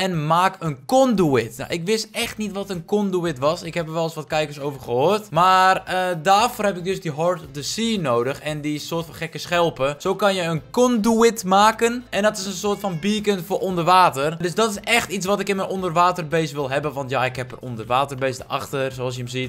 en maak een conduit. Nou, ik wist echt niet wat een conduit was. Ik heb er wel eens wat kijkers over gehoord. Maar eh, daarvoor heb ik dus die Heart of the Sea nodig en die soort van gekke schelpen. Zo kan je een conduit maken en dat is een soort van beacon voor onder water. Dus dat is echt iets wat ik in mijn onderwaterbase wil hebben, want ja, ik heb er onderwaterbase achter, zoals je hem ziet.